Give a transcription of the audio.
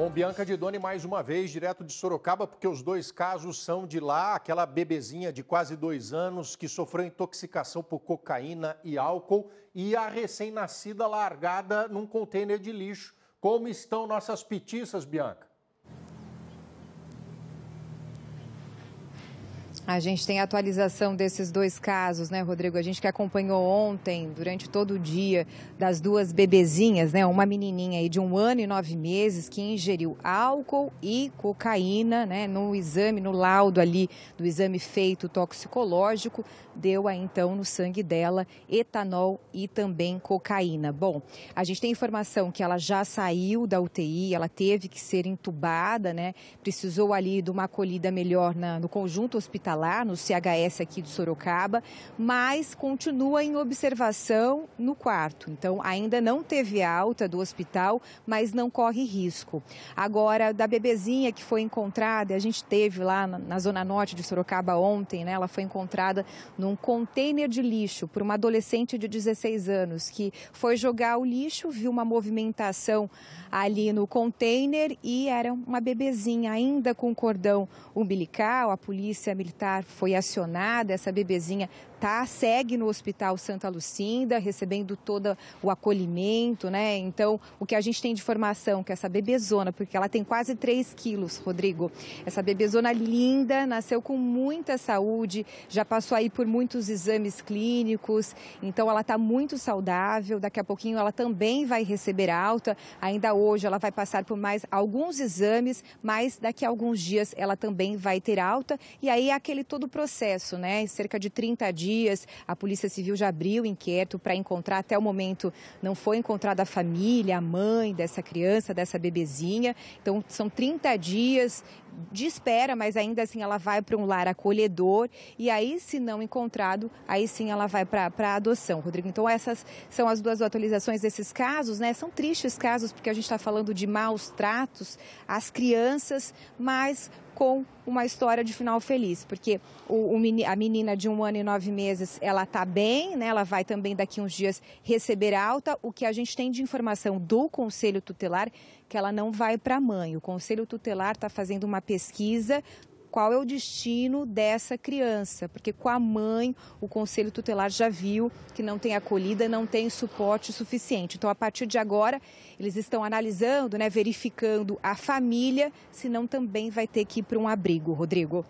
Com Bianca de Doni mais uma vez, direto de Sorocaba, porque os dois casos são de lá, aquela bebezinha de quase dois anos que sofreu intoxicação por cocaína e álcool e a recém-nascida largada num contêiner de lixo. Como estão nossas petiças, Bianca? A gente tem atualização desses dois casos, né, Rodrigo? A gente que acompanhou ontem, durante todo o dia, das duas bebezinhas, né? Uma menininha aí de um ano e nove meses que ingeriu álcool e cocaína, né? No exame, no laudo ali do exame feito toxicológico, deu aí então no sangue dela etanol e também cocaína. Bom, a gente tem informação que ela já saiu da UTI, ela teve que ser entubada, né? Precisou ali de uma acolhida melhor na, no conjunto hospitalar lá no CHS aqui de Sorocaba, mas continua em observação no quarto. Então, ainda não teve alta do hospital, mas não corre risco. Agora, da bebezinha que foi encontrada, a gente teve lá na Zona Norte de Sorocaba ontem, né? Ela foi encontrada num container de lixo por uma adolescente de 16 anos que foi jogar o lixo, viu uma movimentação ali no container e era uma bebezinha ainda com cordão umbilical. A polícia militar foi acionada essa bebezinha tá? Segue no Hospital Santa Lucinda, recebendo todo o acolhimento, né? Então, o que a gente tem de informação que é essa bebezona, porque ela tem quase 3 quilos, Rodrigo, essa bebezona linda, nasceu com muita saúde, já passou aí por muitos exames clínicos, então ela está muito saudável. Daqui a pouquinho ela também vai receber alta. Ainda hoje ela vai passar por mais alguns exames, mas daqui a alguns dias ela também vai ter alta. E aí é aquele todo o processo, né? Cerca de 30 dias dias. A Polícia Civil já abriu o inquérito para encontrar, até o momento não foi encontrada a família, a mãe dessa criança, dessa bebezinha. Então são 30 dias de espera, mas ainda assim ela vai para um lar acolhedor e aí, se não encontrado, aí sim ela vai para a adoção, Rodrigo. Então, essas são as duas atualizações desses casos, né? São tristes casos, porque a gente está falando de maus tratos às crianças, mas com uma história de final feliz, porque o, o, a menina de um ano e nove meses, ela está bem, né? ela vai também daqui uns dias receber alta. O que a gente tem de informação do Conselho Tutelar, que ela não vai para a mãe. O Conselho Tutelar está fazendo uma pesquisa qual é o destino dessa criança, porque com a mãe o Conselho Tutelar já viu que não tem acolhida, não tem suporte suficiente. Então, a partir de agora, eles estão analisando, né, verificando a família, senão também vai ter que ir para um abrigo, Rodrigo.